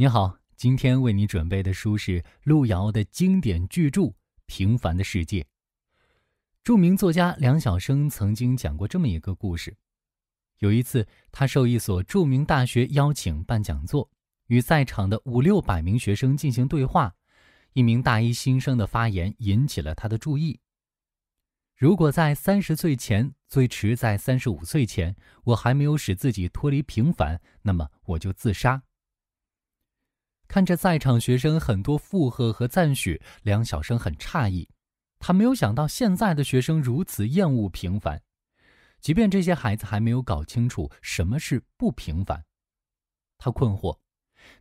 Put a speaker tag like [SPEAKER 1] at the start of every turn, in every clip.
[SPEAKER 1] 你好，今天为你准备的书是路遥的经典巨著《平凡的世界》。著名作家梁晓声曾经讲过这么一个故事：有一次，他受一所著名大学邀请办讲座，与在场的五六百名学生进行对话。一名大一新生的发言引起了他的注意。如果在三十岁前，最迟在三十五岁前，我还没有使自己脱离平凡，那么我就自杀。看着在场学生很多附和和赞许，梁晓声很诧异，他没有想到现在的学生如此厌恶平凡，即便这些孩子还没有搞清楚什么是不平凡。他困惑，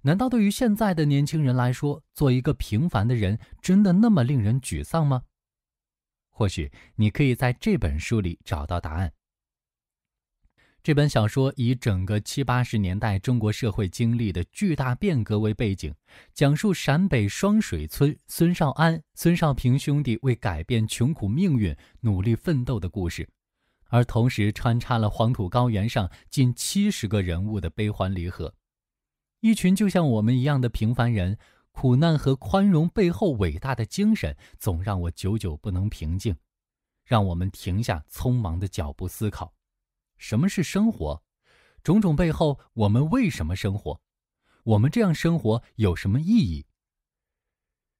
[SPEAKER 1] 难道对于现在的年轻人来说，做一个平凡的人真的那么令人沮丧吗？或许你可以在这本书里找到答案。这本小说以整个七八十年代中国社会经历的巨大变革为背景，讲述陕北双水村孙少安、孙少平兄弟为改变穷苦命运努力奋斗的故事，而同时穿插了黄土高原上近七十个人物的悲欢离合。一群就像我们一样的平凡人，苦难和宽容背后伟大的精神，总让我久久不能平静，让我们停下匆忙的脚步思考。什么是生活？种种背后，我们为什么生活？我们这样生活有什么意义？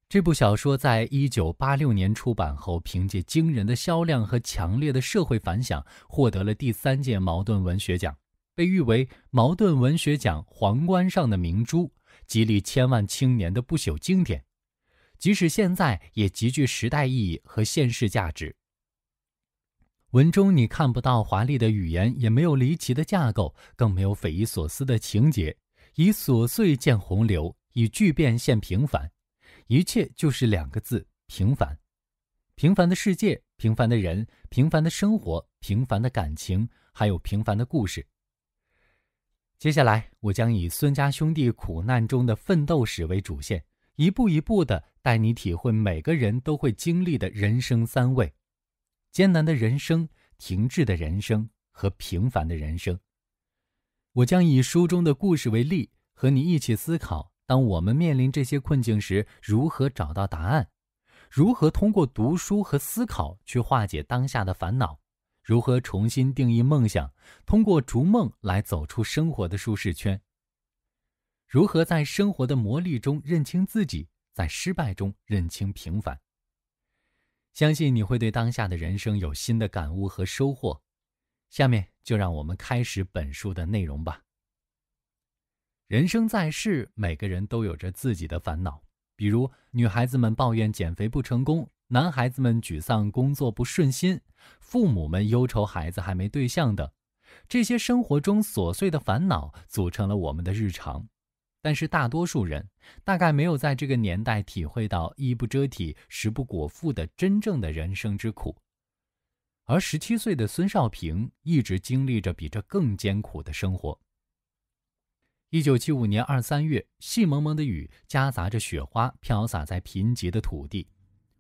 [SPEAKER 1] 这部小说在一九八六年出版后，凭借惊人的销量和强烈的社会反响，获得了第三届茅盾文学奖，被誉为茅盾文学奖皇冠上的明珠，激励千万青年的不朽经典。即使现在，也极具时代意义和现实价值。文中你看不到华丽的语言，也没有离奇的架构，更没有匪夷所思的情节。以琐碎见洪流，以巨变现平凡，一切就是两个字：平凡。平凡的世界，平凡的人，平凡的生活，平凡的感情，还有平凡的故事。接下来，我将以孙家兄弟苦难中的奋斗史为主线，一步一步的带你体会每个人都会经历的人生三味。艰难的人生、停滞的人生和平凡的人生，我将以书中的故事为例，和你一起思考：当我们面临这些困境时，如何找到答案？如何通过读书和思考去化解当下的烦恼？如何重新定义梦想，通过逐梦来走出生活的舒适圈？如何在生活的磨砺中认清自己，在失败中认清平凡？相信你会对当下的人生有新的感悟和收获。下面就让我们开始本书的内容吧。人生在世，每个人都有着自己的烦恼，比如女孩子们抱怨减肥不成功，男孩子们沮丧工作不顺心，父母们忧愁孩子还没对象等。这些生活中琐碎的烦恼，组成了我们的日常。但是大多数人，大概没有在这个年代体会到衣不遮体、食不果腹的真正的人生之苦。而十七岁的孙少平一直经历着比这更艰苦的生活。一九七五年二三月，细蒙蒙的雨夹杂着雪花飘洒在贫瘠的土地，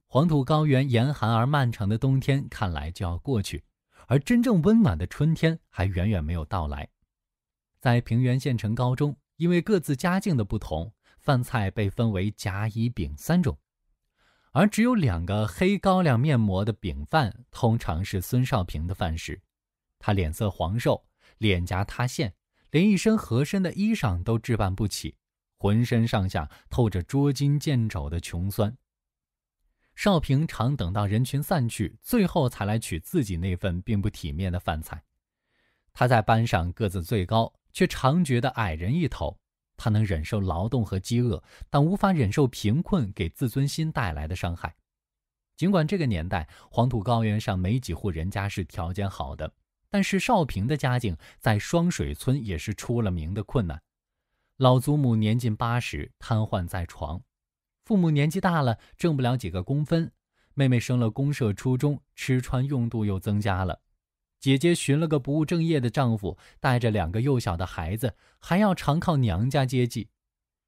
[SPEAKER 1] 黄土高原严寒而漫长的冬天看来就要过去，而真正温暖的春天还远远没有到来。在平原县城高中。因为各自家境的不同，饭菜被分为甲、乙、丙三种，而只有两个黑高粱面馍的饼饭，通常是孙少平的饭食。他脸色黄瘦，脸颊塌陷，连一身合身的衣裳都置办不起，浑身上下透着捉襟见肘的穷酸。少平常等到人群散去，最后才来取自己那份并不体面的饭菜。他在班上个子最高。却常觉得矮人一头。他能忍受劳动和饥饿，但无法忍受贫困给自尊心带来的伤害。尽管这个年代黄土高原上没几户人家是条件好的，但是少平的家境在双水村也是出了名的困难。老祖母年近八十，瘫痪在床；父母年纪大了，挣不了几个工分；妹妹升了公社初中，吃穿用度又增加了。姐姐寻了个不务正业的丈夫，带着两个幼小的孩子，还要常靠娘家接济。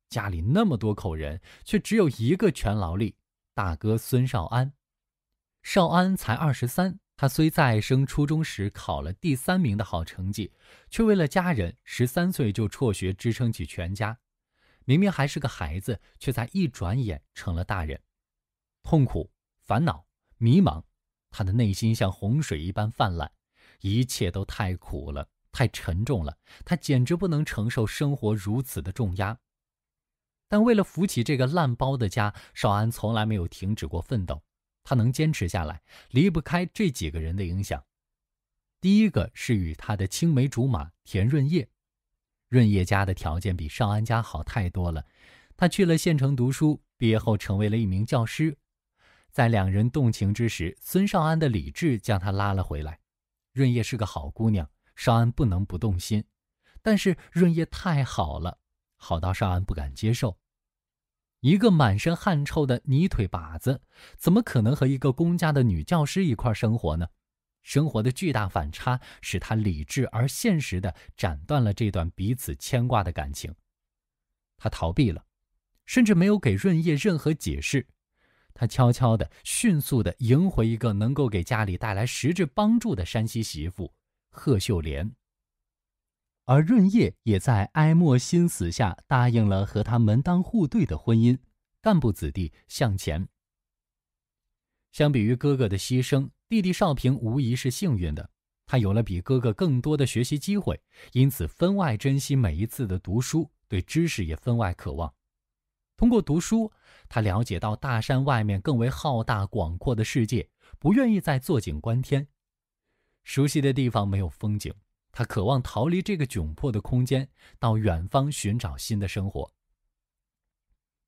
[SPEAKER 1] 家里那么多口人，却只有一个全劳力大哥孙少安。少安才二十三，他虽在升初中时考了第三名的好成绩，却为了家人，十三岁就辍学支撑起全家。明明还是个孩子，却在一转眼成了大人。痛苦、烦恼、迷茫，他的内心像洪水一般泛滥。一切都太苦了，太沉重了，他简直不能承受生活如此的重压。但为了扶起这个烂包的家，少安从来没有停止过奋斗。他能坚持下来，离不开这几个人的影响。第一个是与他的青梅竹马田润叶，润叶家的条件比少安家好太多了。他去了县城读书，毕业后成为了一名教师。在两人动情之时，孙少安的理智将他拉了回来。润叶是个好姑娘，少安不能不动心。但是润叶太好了，好到少安不敢接受。一个满身汗臭的泥腿把子，怎么可能和一个公家的女教师一块生活呢？生活的巨大反差使他理智而现实的斩断了这段彼此牵挂的感情。他逃避了，甚至没有给润叶任何解释。他悄悄地、迅速地迎回一个能够给家里带来实质帮助的山西媳妇贺秀莲，而润叶也在哀莫心死下答应了和他门当户对的婚姻。干部子弟向前。相比于哥哥的牺牲，弟弟少平无疑是幸运的，他有了比哥哥更多的学习机会，因此分外珍惜每一次的读书，对知识也分外渴望。通过读书，他了解到大山外面更为浩大广阔的世界，不愿意再坐井观天。熟悉的地方没有风景，他渴望逃离这个窘迫的空间，到远方寻找新的生活。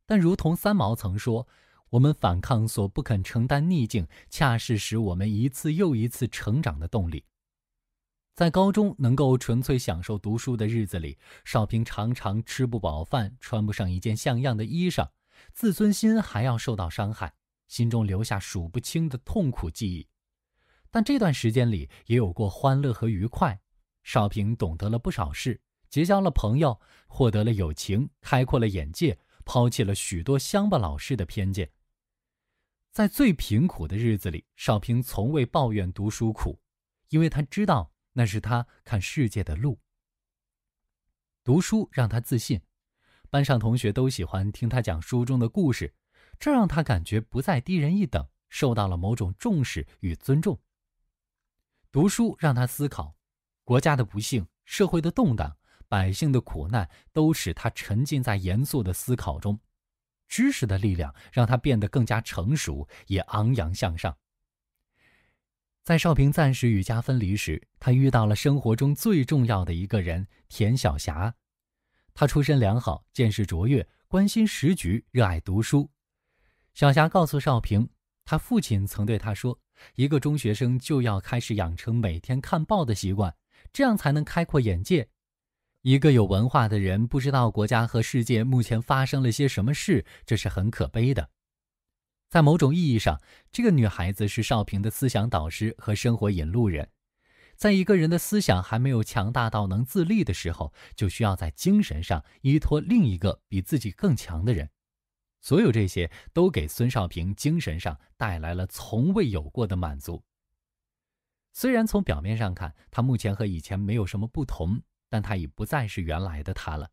[SPEAKER 1] 但如同三毛曾说：“我们反抗所不肯承担逆境，恰是使我们一次又一次成长的动力。”在高中能够纯粹享受读书的日子里，少平常常吃不饱饭，穿不上一件像样的衣裳，自尊心还要受到伤害，心中留下数不清的痛苦记忆。但这段时间里也有过欢乐和愉快，少平懂得了不少事，结交了朋友，获得了友情，开阔了眼界，抛弃了许多乡巴老师的偏见。在最贫苦的日子里，少平从未抱怨读书苦，因为他知道。那是他看世界的路。读书让他自信，班上同学都喜欢听他讲书中的故事，这让他感觉不再低人一等，受到了某种重视与尊重。读书让他思考，国家的不幸、社会的动荡、百姓的苦难，都使他沉浸在严肃的思考中。知识的力量让他变得更加成熟，也昂扬向上。在少平暂时与家分离时，他遇到了生活中最重要的一个人田晓霞。他出身良好，见识卓越，关心时局，热爱读书。晓霞告诉少平，他父亲曾对他说：“一个中学生就要开始养成每天看报的习惯，这样才能开阔眼界。一个有文化的人不知道国家和世界目前发生了些什么事，这是很可悲的。”在某种意义上，这个女孩子是少平的思想导师和生活引路人。在一个人的思想还没有强大到能自立的时候，就需要在精神上依托另一个比自己更强的人。所有这些都给孙少平精神上带来了从未有过的满足。虽然从表面上看，他目前和以前没有什么不同，但他已不再是原来的他了。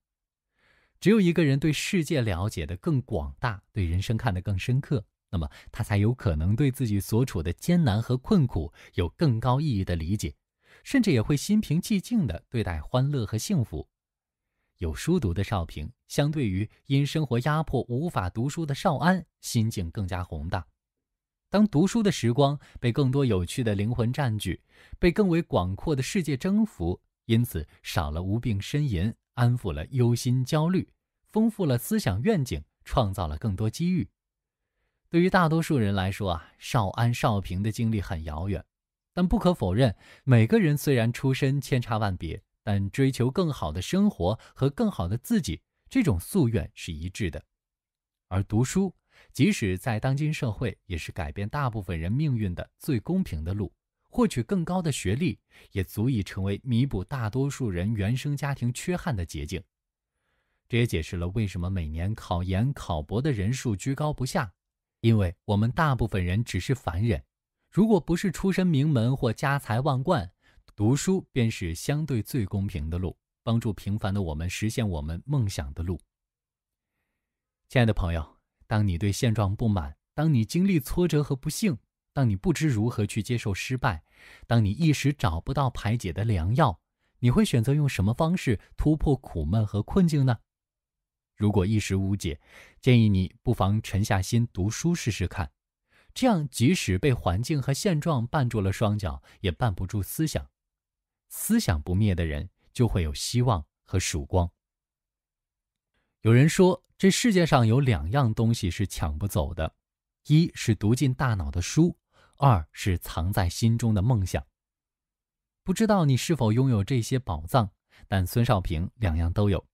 [SPEAKER 1] 只有一个人对世界了解的更广大，对人生看得更深刻。那么，他才有可能对自己所处的艰难和困苦有更高意义的理解，甚至也会心平气静地对待欢乐和幸福。有书读的少平，相对于因生活压迫无法读书的少安，心境更加宏大。当读书的时光被更多有趣的灵魂占据，被更为广阔的世界征服，因此少了无病呻吟，安抚了忧心焦虑，丰富了思想愿景，创造了更多机遇。对于大多数人来说啊，少安少平的经历很遥远，但不可否认，每个人虽然出身千差万别，但追求更好的生活和更好的自己，这种夙愿是一致的。而读书，即使在当今社会，也是改变大部分人命运的最公平的路。获取更高的学历，也足以成为弥补大多数人原生家庭缺憾的捷径。这也解释了为什么每年考研考博的人数居高不下。因为我们大部分人只是凡人，如果不是出身名门或家财万贯，读书便是相对最公平的路，帮助平凡的我们实现我们梦想的路。亲爱的朋友，当你对现状不满，当你经历挫折和不幸，当你不知如何去接受失败，当你一时找不到排解的良药，你会选择用什么方式突破苦闷和困境呢？如果一时无解，建议你不妨沉下心读书试试看。这样，即使被环境和现状绊住了双脚，也绊不住思想。思想不灭的人，就会有希望和曙光。有人说，这世界上有两样东西是抢不走的：一是读进大脑的书，二是藏在心中的梦想。不知道你是否拥有这些宝藏？但孙少平两样都有。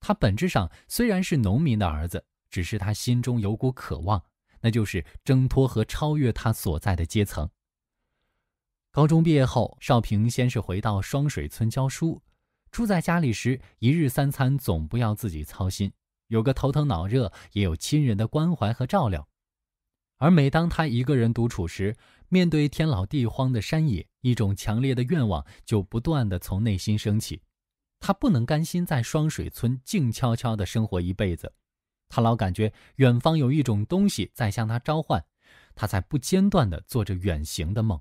[SPEAKER 1] 他本质上虽然是农民的儿子，只是他心中有股渴望，那就是挣脱和超越他所在的阶层。高中毕业后，少平先是回到双水村教书，住在家里时，一日三餐总不要自己操心，有个头疼脑热也有亲人的关怀和照料。而每当他一个人独处时，面对天老地荒的山野，一种强烈的愿望就不断的从内心升起。他不能甘心在双水村静悄悄地生活一辈子，他老感觉远方有一种东西在向他召唤，他在不间断地做着远行的梦，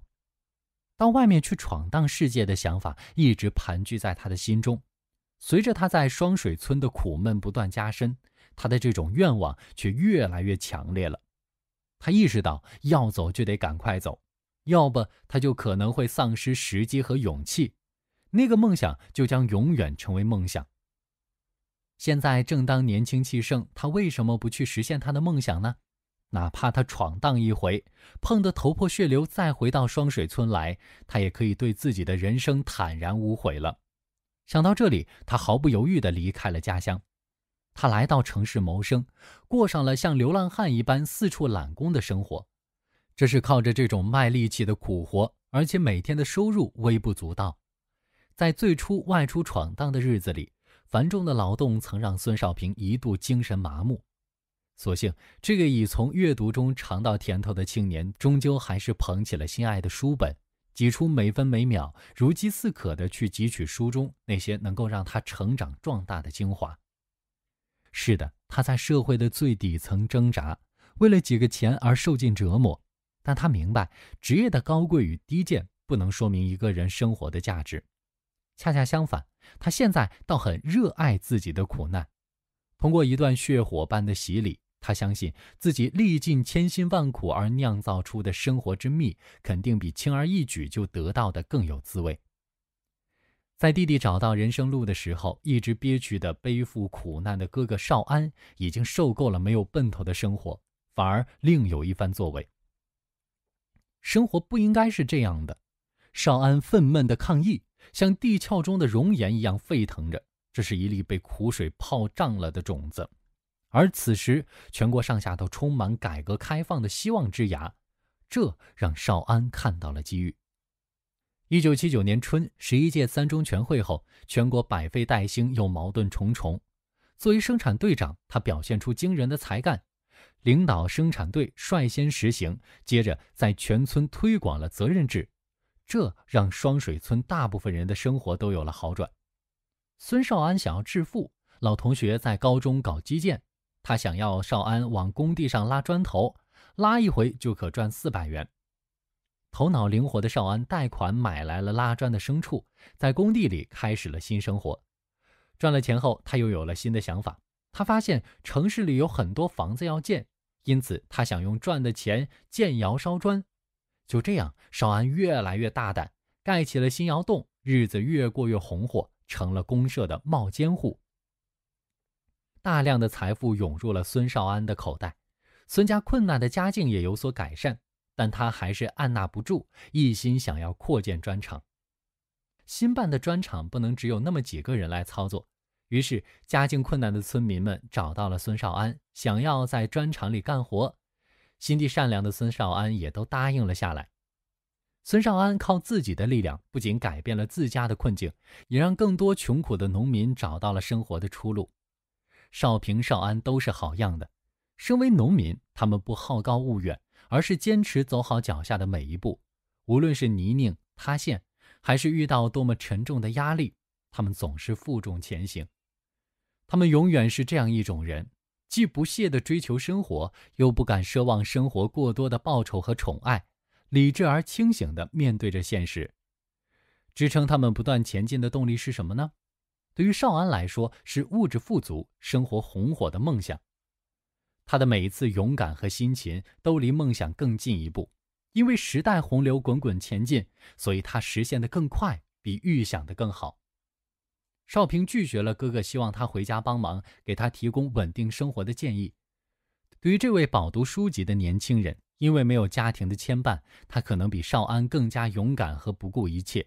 [SPEAKER 1] 到外面去闯荡世界的想法一直盘踞在他的心中。随着他在双水村的苦闷不断加深，他的这种愿望却越来越强烈了。他意识到要走就得赶快走，要不他就可能会丧失时机和勇气。那个梦想就将永远成为梦想。现在正当年轻气盛，他为什么不去实现他的梦想呢？哪怕他闯荡一回，碰得头破血流，再回到双水村来，他也可以对自己的人生坦然无悔了。想到这里，他毫不犹豫地离开了家乡。他来到城市谋生，过上了像流浪汉一般四处揽工的生活。这是靠着这种卖力气的苦活，而且每天的收入微不足道。在最初外出闯荡的日子里，繁重的劳动曾让孙少平一度精神麻木。所幸，这个已从阅读中尝到甜头的青年，终究还是捧起了心爱的书本，挤出每分每秒，如饥似渴地去汲取书中那些能够让他成长壮大的精华。是的，他在社会的最底层挣扎，为了几个钱而受尽折磨，但他明白，职业的高贵与低贱不能说明一个人生活的价值。恰恰相反，他现在倒很热爱自己的苦难。通过一段血火般的洗礼，他相信自己历尽千辛万苦而酿造出的生活之蜜，肯定比轻而易举就得到的更有滋味。在弟弟找到人生路的时候，一直憋屈的背负苦难的哥哥少安已经受够了没有奔头的生活，反而另有一番作为。生活不应该是这样的，少安愤懑的抗议。像地壳中的熔岩一样沸腾着，这是一粒被苦水泡胀了的种子。而此时，全国上下都充满改革开放的希望之芽，这让少安看到了机遇。一九七九年春，十一届三中全会后，全国百废待兴又矛盾重重。作为生产队长，他表现出惊人的才干，领导生产队率先实行，接着在全村推广了责任制。这让双水村大部分人的生活都有了好转。孙少安想要致富，老同学在高中搞基建，他想要少安往工地上拉砖头，拉一回就可赚四百元。头脑灵活的少安贷款买来了拉砖的牲畜，在工地里开始了新生活。赚了钱后，他又有了新的想法。他发现城市里有很多房子要建，因此他想用赚的钱建窑烧砖。就这样，少安越来越大胆，盖起了新窑洞，日子越过越红火，成了公社的冒尖户。大量的财富涌入了孙少安的口袋，孙家困难的家境也有所改善，但他还是按捺不住，一心想要扩建砖厂。新办的砖厂不能只有那么几个人来操作，于是家境困难的村民们找到了孙少安，想要在砖厂里干活。心地善良的孙少安也都答应了下来。孙少安靠自己的力量，不仅改变了自家的困境，也让更多穷苦的农民找到了生活的出路。少平、少安都是好样的。身为农民，他们不好高骛远，而是坚持走好脚下的每一步。无论是泥泞、塌陷，还是遇到多么沉重的压力，他们总是负重前行。他们永远是这样一种人。既不懈地追求生活，又不敢奢望生活过多的报酬和宠爱，理智而清醒地面对着现实。支撑他们不断前进的动力是什么呢？对于少安来说，是物质富足、生活红火的梦想。他的每一次勇敢和辛勤都离梦想更近一步。因为时代洪流滚滚前进，所以他实现的更快，比预想的更好。少平拒绝了哥哥希望他回家帮忙、给他提供稳定生活的建议。对于这位饱读书籍的年轻人，因为没有家庭的牵绊，他可能比少安更加勇敢和不顾一切。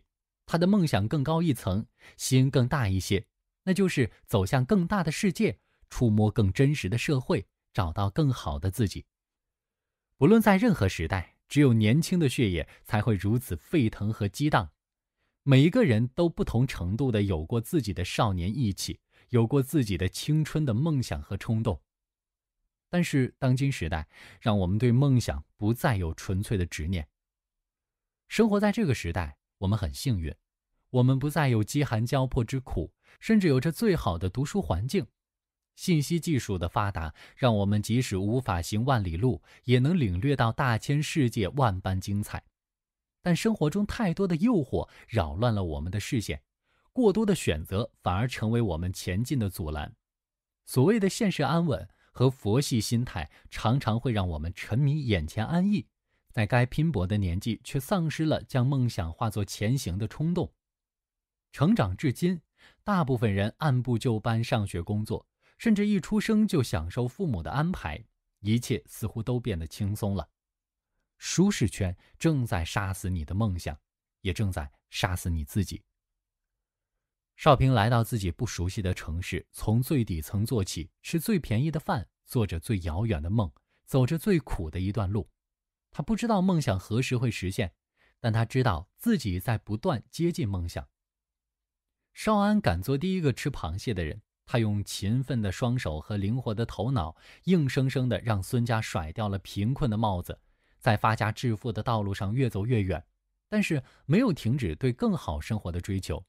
[SPEAKER 1] 他的梦想更高一层，心更大一些，那就是走向更大的世界，触摸更真实的社会，找到更好的自己。不论在任何时代，只有年轻的血液才会如此沸腾和激荡。每一个人都不同程度的有过自己的少年意气，有过自己的青春的梦想和冲动。但是，当今时代让我们对梦想不再有纯粹的执念。生活在这个时代，我们很幸运，我们不再有饥寒交迫之苦，甚至有着最好的读书环境。信息技术的发达，让我们即使无法行万里路，也能领略到大千世界万般精彩。但生活中太多的诱惑扰乱了我们的视线，过多的选择反而成为我们前进的阻拦。所谓的现实安稳和佛系心态，常常会让我们沉迷眼前安逸，在该拼搏的年纪却丧失了将梦想化作前行的冲动。成长至今，大部分人按部就班上学工作，甚至一出生就享受父母的安排，一切似乎都变得轻松了。舒适圈正在杀死你的梦想，也正在杀死你自己。少平来到自己不熟悉的城市，从最底层做起，吃最便宜的饭，做着最遥远的梦，走着最苦的一段路。他不知道梦想何时会实现，但他知道自己在不断接近梦想。少安敢做第一个吃螃蟹的人，他用勤奋的双手和灵活的头脑，硬生生的让孙家甩掉了贫困的帽子。在发家致富的道路上越走越远，但是没有停止对更好生活的追求。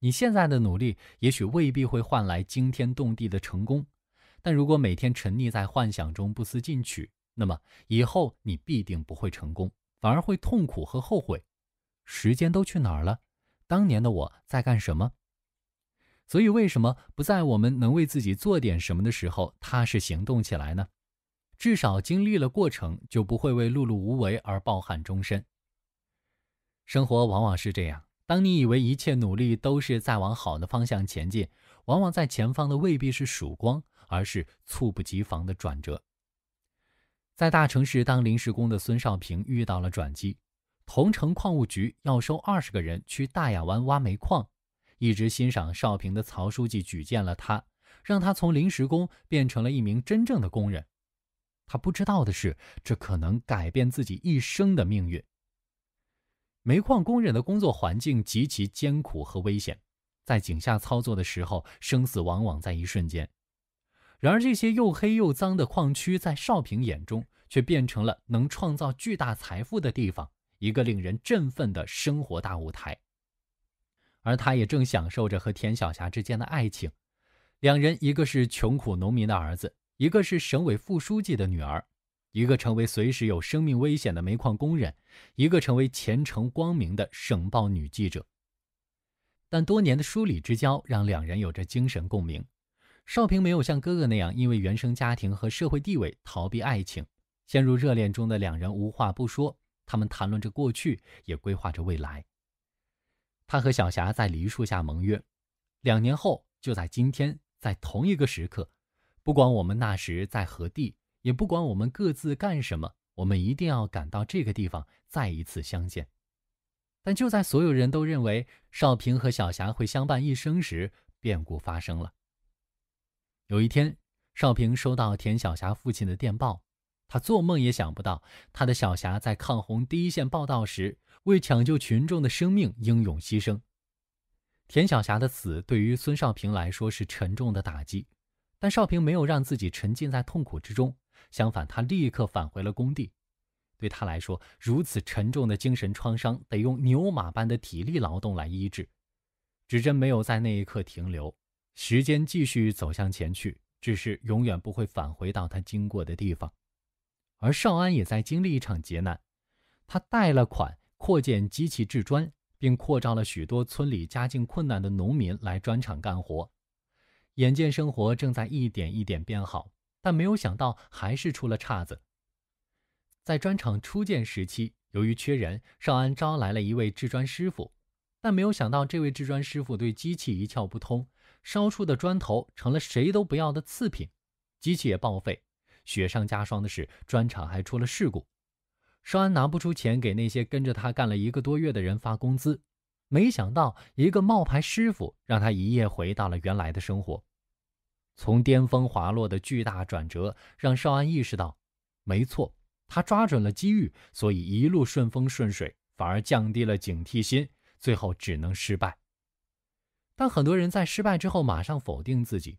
[SPEAKER 1] 你现在的努力也许未必会换来惊天动地的成功，但如果每天沉溺在幻想中不思进取，那么以后你必定不会成功，反而会痛苦和后悔。时间都去哪儿了？当年的我在干什么？所以，为什么不在我们能为自己做点什么的时候踏实行动起来呢？至少经历了过程，就不会为碌碌无为而抱憾终身。生活往往是这样：当你以为一切努力都是在往好的方向前进，往往在前方的未必是曙光，而是猝不及防的转折。在大城市当临时工的孙少平遇到了转机，桐城矿务局要收二十个人去大亚湾挖煤矿。一直欣赏少平的曹书记举荐了他，让他从临时工变成了一名真正的工人。他不知道的是，这可能改变自己一生的命运。煤矿工人的工作环境极其艰苦和危险，在井下操作的时候，生死往往在一瞬间。然而，这些又黑又脏的矿区，在少平眼中却变成了能创造巨大财富的地方，一个令人振奋的生活大舞台。而他也正享受着和田晓霞之间的爱情，两人一个是穷苦农民的儿子。一个是省委副书记的女儿，一个成为随时有生命危险的煤矿工人，一个成为前程光明的省报女记者。但多年的疏离之交让两人有着精神共鸣。少平没有像哥哥那样因为原生家庭和社会地位逃避爱情，陷入热恋中的两人无话不说。他们谈论着过去，也规划着未来。他和小霞在梨树下盟约，两年后就在今天，在同一个时刻。不管我们那时在何地，也不管我们各自干什么，我们一定要赶到这个地方再一次相见。但就在所有人都认为少平和小霞会相伴一生时，变故发生了。有一天，少平收到田小霞父亲的电报，他做梦也想不到他的小霞在抗洪第一线报道时，为抢救群众的生命英勇牺牲。田小霞的死对于孙少平来说是沉重的打击。但少平没有让自己沉浸在痛苦之中，相反，他立刻返回了工地。对他来说，如此沉重的精神创伤得用牛马般的体力劳动来医治。指针没有在那一刻停留，时间继续走向前去，只是永远不会返回到他经过的地方。而少安也在经历一场劫难，他贷了款扩建机器制砖，并扩招了许多村里家境困难的农民来砖厂干活。眼见生活正在一点一点变好，但没有想到还是出了岔子。在砖厂初建时期，由于缺人，少安招来了一位制砖师傅，但没有想到这位制砖师傅对机器一窍不通，烧出的砖头成了谁都不要的次品，机器也报废。雪上加霜的是，砖厂还出了事故，少安拿不出钱给那些跟着他干了一个多月的人发工资。没想到，一个冒牌师傅让他一夜回到了原来的生活。从巅峰滑落的巨大转折，让少安意识到，没错，他抓准了机遇，所以一路顺风顺水，反而降低了警惕心，最后只能失败。但很多人在失败之后马上否定自己，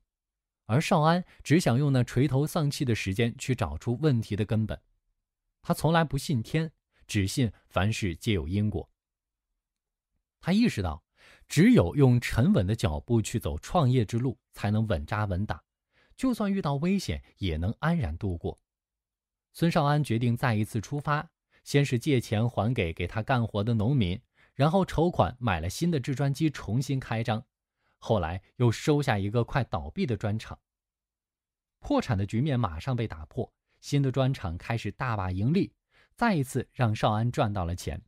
[SPEAKER 1] 而少安只想用那垂头丧气的时间去找出问题的根本。他从来不信天，只信凡事皆有因果。他意识到，只有用沉稳的脚步去走创业之路，才能稳扎稳打，就算遇到危险，也能安然度过。孙少安决定再一次出发，先是借钱还给给他干活的农民，然后筹款买了新的制砖机，重新开张，后来又收下一个快倒闭的砖厂，破产的局面马上被打破，新的砖厂开始大把盈利，再一次让少安赚到了钱。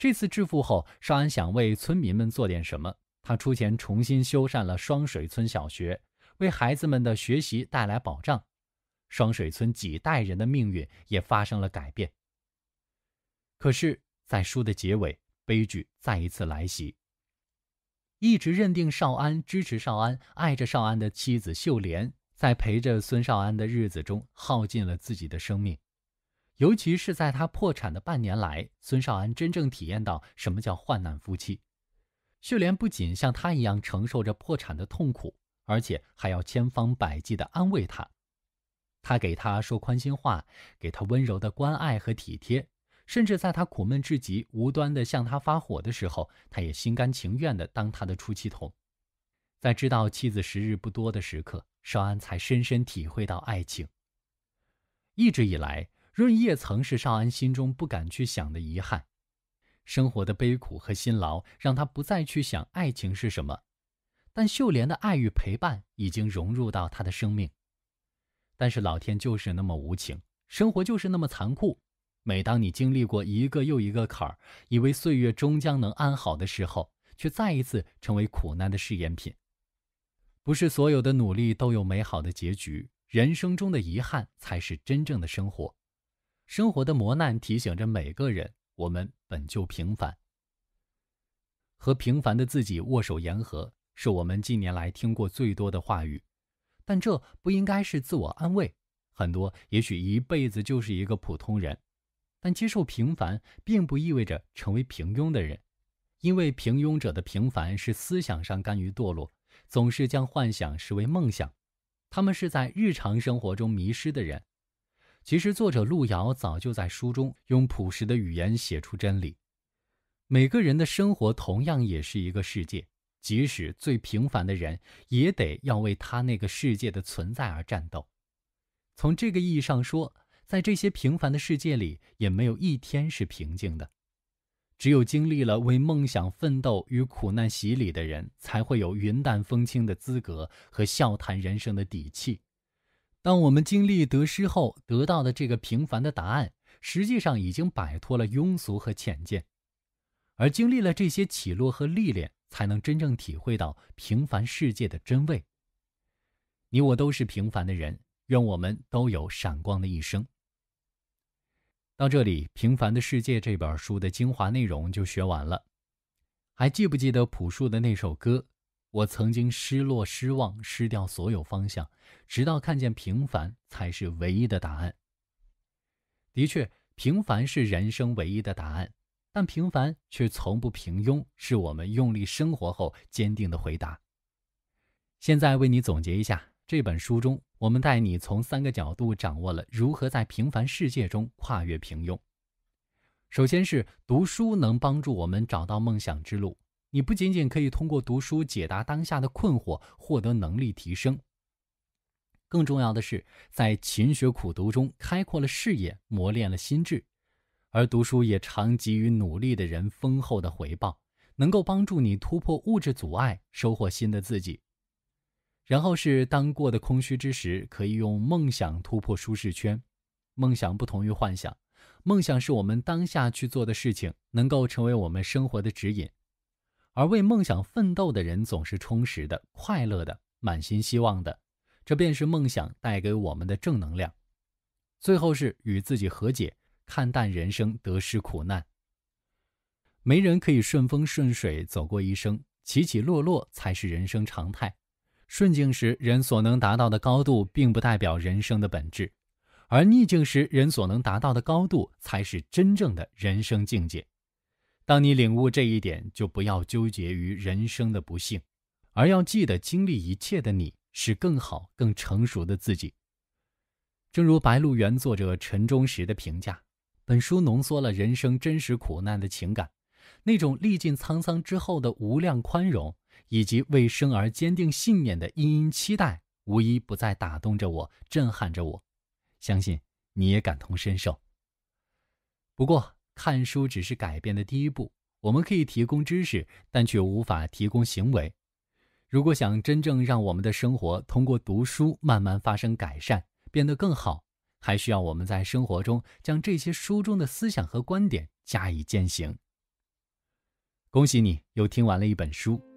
[SPEAKER 1] 这次致富后，少安想为村民们做点什么。他出钱重新修缮了双水村小学，为孩子们的学习带来保障。双水村几代人的命运也发生了改变。可是，在书的结尾，悲剧再一次来袭。一直认定少安、支持少安、爱着少安的妻子秀莲，在陪着孙少安的日子中耗尽了自己的生命。尤其是在他破产的半年来，孙少安真正体验到什么叫患难夫妻。秀莲不仅像他一样承受着破产的痛苦，而且还要千方百计的安慰他。他给他说宽心话，给他温柔的关爱和体贴，甚至在他苦闷至极、无端的向他发火的时候，他也心甘情愿的当他的出气筒。在知道妻子时日不多的时刻，少安才深深体会到爱情。一直以来，润叶曾是少安心中不敢去想的遗憾，生活的悲苦和辛劳让他不再去想爱情是什么，但秀莲的爱与陪伴已经融入到他的生命。但是老天就是那么无情，生活就是那么残酷。每当你经历过一个又一个坎儿，以为岁月终将能安好的时候，却再一次成为苦难的试验品。不是所有的努力都有美好的结局，人生中的遗憾才是真正的生活。生活的磨难提醒着每个人：我们本就平凡。和平凡的自己握手言和，是我们近年来听过最多的话语。但这不应该是自我安慰。很多也许一辈子就是一个普通人，但接受平凡，并不意味着成为平庸的人。因为平庸者的平凡是思想上甘于堕落，总是将幻想视为梦想，他们是在日常生活中迷失的人。其实，作者路遥早就在书中用朴实的语言写出真理：每个人的生活同样也是一个世界，即使最平凡的人，也得要为他那个世界的存在而战斗。从这个意义上说，在这些平凡的世界里，也没有一天是平静的。只有经历了为梦想奋斗与苦难洗礼的人，才会有云淡风轻的资格和笑谈人生的底气。当我们经历得失后，得到的这个平凡的答案，实际上已经摆脱了庸俗和浅见，而经历了这些起落和历练，才能真正体会到平凡世界的真味。你我都是平凡的人，愿我们都有闪光的一生。到这里，《平凡的世界》这本书的精华内容就学完了，还记不记得朴树的那首歌？我曾经失落、失望、失掉所有方向，直到看见平凡才是唯一的答案。的确，平凡是人生唯一的答案，但平凡却从不平庸，是我们用力生活后坚定的回答。现在为你总结一下，这本书中，我们带你从三个角度掌握了如何在平凡世界中跨越平庸。首先是读书能帮助我们找到梦想之路。你不仅仅可以通过读书解答当下的困惑，获得能力提升。更重要的是，在勤学苦读中开阔了视野，磨练了心智，而读书也常给予努力的人丰厚的回报，能够帮助你突破物质阻碍，收获新的自己。然后是当过的空虚之时，可以用梦想突破舒适圈。梦想不同于幻想，梦想是我们当下去做的事情，能够成为我们生活的指引。而为梦想奋斗的人总是充实的、快乐的、满心希望的，这便是梦想带给我们的正能量。最后是与自己和解，看淡人生得失苦难。没人可以顺风顺水走过一生，起起落落才是人生常态。顺境时人所能达到的高度，并不代表人生的本质；而逆境时人所能达到的高度，才是真正的人生境界。当你领悟这一点，就不要纠结于人生的不幸，而要记得经历一切的你是更好、更成熟的自己。正如《白鹿原》作者陈忠实的评价，本书浓缩了人生真实苦难的情感，那种历尽沧桑之后的无量宽容，以及为生而坚定信念的殷殷期待，无一不再打动着我，震撼着我。相信你也感同身受。不过，看书只是改变的第一步，我们可以提供知识，但却无法提供行为。如果想真正让我们的生活通过读书慢慢发生改善，变得更好，还需要我们在生活中将这些书中的思想和观点加以践行。恭喜你，又听完了一本书。